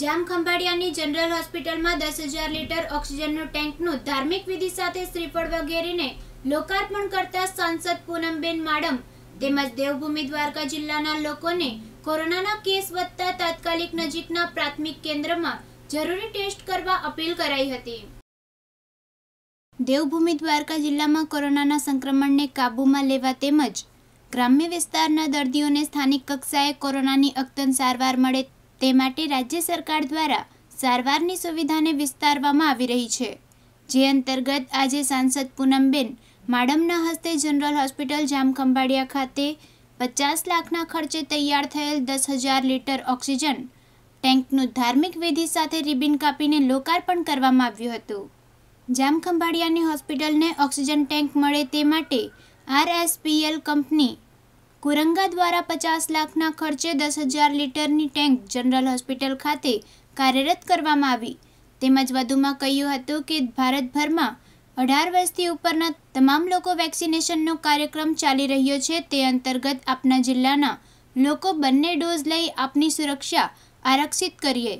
જામ ખંભાળિયાની general હોસ્પિટલમાં દસ હજાર લીટર ઓક્સિજનનું ટેન્કનું ધાર્મિક વિધિ સાથે શ્રીફળ વગેરેને લોકાર્પણ કરતા સાંસદ પૂનમબેન માડમ તેમજ દેવભૂમિ દ્વારકા જિલ્લાના લોકોને કોરોનાના કેસ વધતા તાત્કાલિક નજીકના પ્રાથમિક કેન્દ્રમાં જરૂરી ટેસ્ટ કરવા અપીલ કરાઈ હતી દેવભૂમિ દ્વારકા જિલ્લામાં કોરોનાના સંક્રમણને કાબૂમાં લેવા તેમજ ગ્રામ્ય વિસ્તારના દર્દીઓને સ્થાનિક કક્ષાએ કોરોનાની અક્તન સારવાર મળે તે માટે રાજ્ય સરકાર દ્વારા સારવારની સુવિધાને વિસ્તારવામાં આવી રહી છે જે અંતર્ગત આજે સાંસદ પૂનમબેન માડમના હસ્તે જનરલ હોસ્પિટલ જામખંભાળિયા ખાતે પચાસ લાખના ખર્ચે તૈયાર થયેલ દસ હજાર લીટર ઓક્સિજન ટેન્કનું ધાર્મિક વિધિ સાથે રિબિન કાપીને લોકાર્પણ કરવામાં આવ્યું હતું જામખંભાળિયાની હોસ્પિટલને ઓક્સિજન ટેન્ક મળે તે માટે આરએસપીએલ કંપની કુરંગા દ્વારા પચાસ લાખના ખર્ચે દસ હજાર લીટરની ટેન્ક જનરલ હોસ્પિટલ ખાતે કાર્યરત કરવામાં આવી તેમજ વધુમાં કહ્યું હતું કે ભારતભરમાં અઢાર વર્ષથી ઉપરના તમામ લોકો વેક્સિનેશનનો કાર્યક્રમ ચાલી રહ્યો છે તે અંતર્ગત આપના જિલ્લાના લોકો બંને ડોઝ લઈ આપની સુરક્ષા આરક્ષિત કરીએ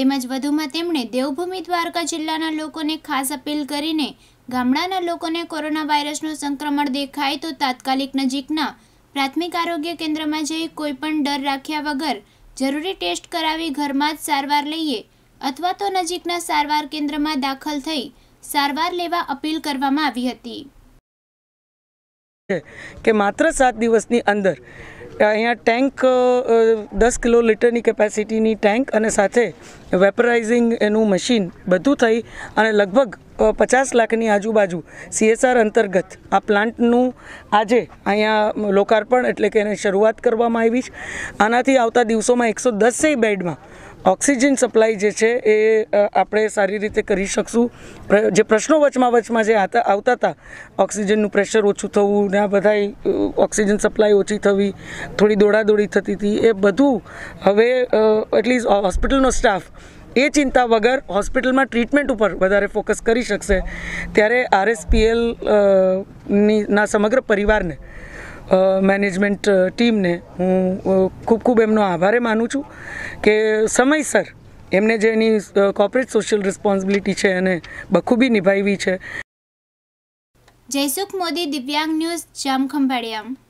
તેમજ વધુમાં તેમણે દેવભૂમિ દ્વારકા જિલ્લાના લોકોને ખાસ અપીલ કરીને ગામડાના લોકોને કોરોના વાયરસનું સંક્રમણ દેખાય તો તાત્કાલિક નજીકના પ્રાથમિક આરોગ્ય કેન્દ્રમાં જઈ કોઈપણ ડર રાખ્યા વગર જરૂરી ટેસ્ટ કરાવી ઘરમાં જ સારવાર લઈએ અથવા તો નજીકના સારવાર કેન્દ્રમાં દાખલ થઈ સારવાર લેવા અપીલ કરવામાં આવી હતી કે માત્ર સાત દિવસની અંદર અહીંયા ટેન્ક દસ કિલો લિટરની કેપેસિટીની ટેન્ક અને સાથે વેપરાઇઝિંગ એનું મશીન બધું થઈ અને લગભગ પચાસ લાખની આજુબાજુ સીએસઆર અંતર્ગત આ પ્લાન્ટનું આજે અહીંયા લોકાર્પણ એટલે કે એને શરૂઆત કરવામાં આવી છે આનાથી આવતા દિવસોમાં એકસો દસેય બેડમાં ઓક્સિજન સપ્લાય જે છે એ આપણે સારી રીતે કરી શકશું જે પ્રશ્નો વચમાં વચમાં જે આવતા હતા ઓક્સિજનનું પ્રેશર ઓછું થવું ને આ બધા ઓક્સિજન સપ્લાય ઓછી થવી થોડી દોડાદોડી થતી હતી એ બધું હવે એટલીસ્ટ હોસ્પિટલનો સ્ટાફ એ ચિંતા વગર હોસ્પિટલમાં ટ્રીટમેન્ટ ઉપર વધારે ફોકસ કરી શકશે ત્યારે આરએસપીએલ ની ના સમગ્ર પરિવારને મેનેજમેન્ટ ટીમને હું ખૂબ ખૂબ એમનો આભારે માનું છું કે સમયસર એમને જે એની કોર્પોરેટ સોશિયલ રિસ્પોન્સિબિલિટી છે એને બખૂબી નિભાવી છે જયસુખ મોદી દિવ્યાંગ ન્યૂઝ જામખંભાળિયા